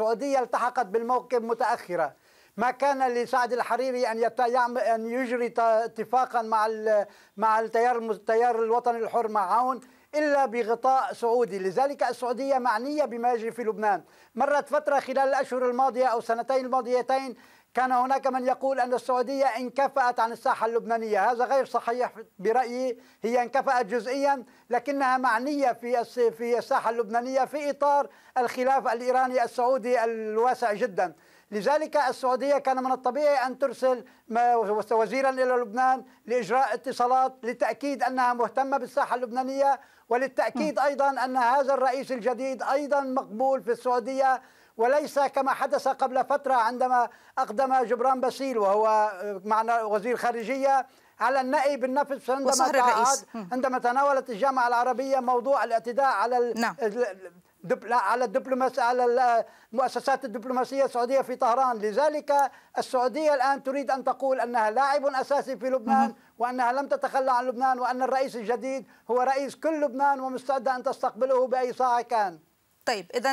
السعودية التحقت بالموقف متأخرة ما كان لسعد الحريري ان ان يجري اتفاقا مع مع التيار التيار الوطني الحر مع عون الا بغطاء سعودي، لذلك السعوديه معنيه بما يجري في لبنان، مرت فتره خلال الاشهر الماضيه او سنتين الماضيتين كان هناك من يقول أن السعودية انكفأت عن الساحة اللبنانية هذا غير صحيح برأيي هي انكفأت جزئيا لكنها معنية في الساحة اللبنانية في إطار الخلاف الإيراني السعودي الواسع جدا لذلك السعودية كان من الطبيعي أن ترسل وزيرا إلى لبنان لإجراء اتصالات لتأكيد أنها مهتمة بالساحة اللبنانية وللتأكيد أيضا أن هذا الرئيس الجديد أيضا مقبول في السعودية وليس كما حدث قبل فترة عندما أقدم جبران باسيل وهو معنا وزير خارجية على النأي بالنفس عندما عندما تناولت الجامعة العربية موضوع الاعتداء على نعم. على على المؤسسات الدبلوماسية السعودية في طهران لذلك السعودية الآن تريد أن تقول أنها لاعب أساسي في لبنان وأنها لم تتخلى عن لبنان وأن الرئيس الجديد هو رئيس كل لبنان ومستعدة أن تستقبله بأي ساعة كان طيب إذا